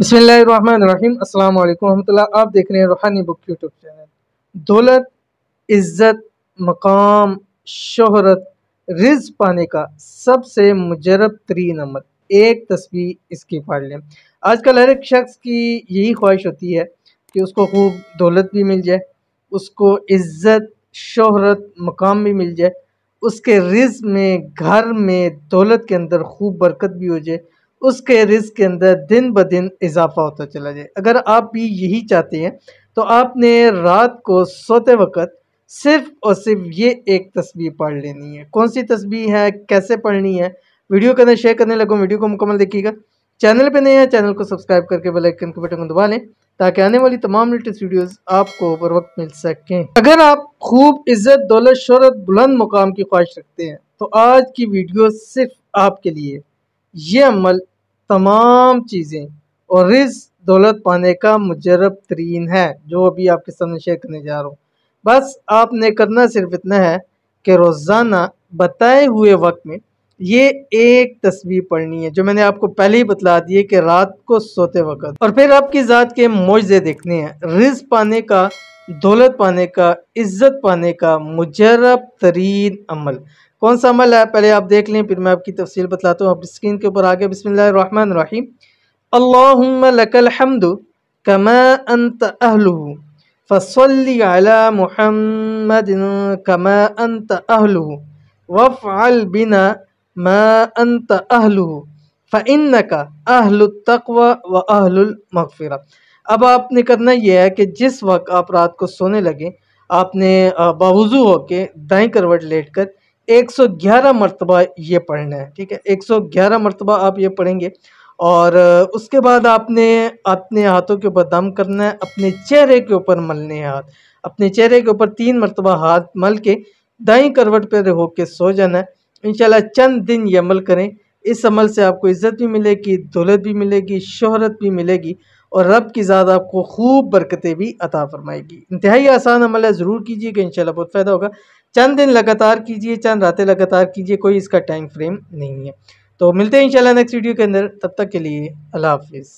बसमीम अल्लाम रहमतुल्लाह आप देख रहे हैं रूहानी बुक यूट्यूब चैनल दौलत इज़्ज़त मकाम शहरत रिज पाने का सबसे मुजरब तरीन अमल एक तस्वीर इसकी फाड़ लें कल हर एक शख्स की यही ख्वाहिश होती है कि उसको खूब दौलत भी मिल जाए उसको इज़्ज़त शहरत मकाम भी मिल जाए उसके रिज में घर में दौलत के अंदर खूब बरकत भी हो जाए उसके रिस्क के अंदर दिन ब दिन इजाफा होता चला जाए अगर आप भी यही चाहते हैं तो आपने रात को सोते वक्त सिर्फ और सिर्फ ये एक तस्वीर पढ़ लेनी है कौन सी तस्वीर है कैसे पढ़नी है वीडियो करने शेयर करने लगो वीडियो को मुकम्मल देखिएगा चैनल पे नए हैं चैनल को सब्सक्राइब करके बेल आइकन के बटन को दबा लें ताकि आने वाली तमाम लेटेस्ट वीडियोस आपको बर वक्त मिल सकें अगर आप खूब इज्जत दौलत शहरत बुलंद मुकाम की ख्वाहिश रखते हैं तो आज की वीडियो सिर्फ आपके लिए ये अमल तमाम चीज़ें और रिज दौलत पाने का मुजरब तरीन है जो अभी आपके सामने शेयर करने जा रहा हूँ बस आपने करना सिर्फ इतना है कि रोज़ाना बताए हुए वक्त में ये एक तस्वीर पढ़नी है जो मैंने आपको पहले ही बतला दी है कि रात को सोते वक्त और फिर आपकी ज़ात के मुआवजे देखने हैं रिज पाने का दौलत पाने का इज्जत पाने का मुजरब तरीन अमल कौन सा अमल है पहले आप देख लें फिर मैं आपकी तफसील बतलाता हूँ आप स्क्रीन के ऊपर आगे बसमीम अल्लाकमद कमा अंत अहलू फसली अला मोहम्मद कमा अंत अहलू वफ़ अल बिना मा अहलू फ़िन का अहलतव व अहलमफ़िर अब आपने करना यह है कि जिस वक्त आप रात को सोने लगें आपने बावजू होकर दाएँ करवट लेट कर एक सौ ग्यारह मरतबा ये पढ़ना है ठीक है एक सौ ग्यारह मरतबा आप ये पढ़ेंगे और उसके बाद आपने अपने हाथों के ऊपर दम करना है अपने चेहरे के ऊपर मलने हाथ अपने चेहरे के ऊपर तीन मरतबा हाथ मल के दाई करवट पर के सो जाना है इनशाला चंद दिन ये अमल करें इस अमल से आपको इज़्ज़त भी मिलेगी दौलत भी मिलेगी शोहरत भी मिलेगी और रब की ज़्यादा आपको खूब बरकतें भी अता फरमाएगी इंतहाई आसान अमल है ज़रूर कीजिएगा इन शाला बहुत फ़ायदा होगा चंद दिन लगातार कीजिए चंद रातें लगातार कीजिए कोई इसका टाइम फ्रेम नहीं है तो मिलते हैं इंशाल्लाह नेक्स्ट वीडियो के अंदर तब तक के लिए अल्लाह हाफिज़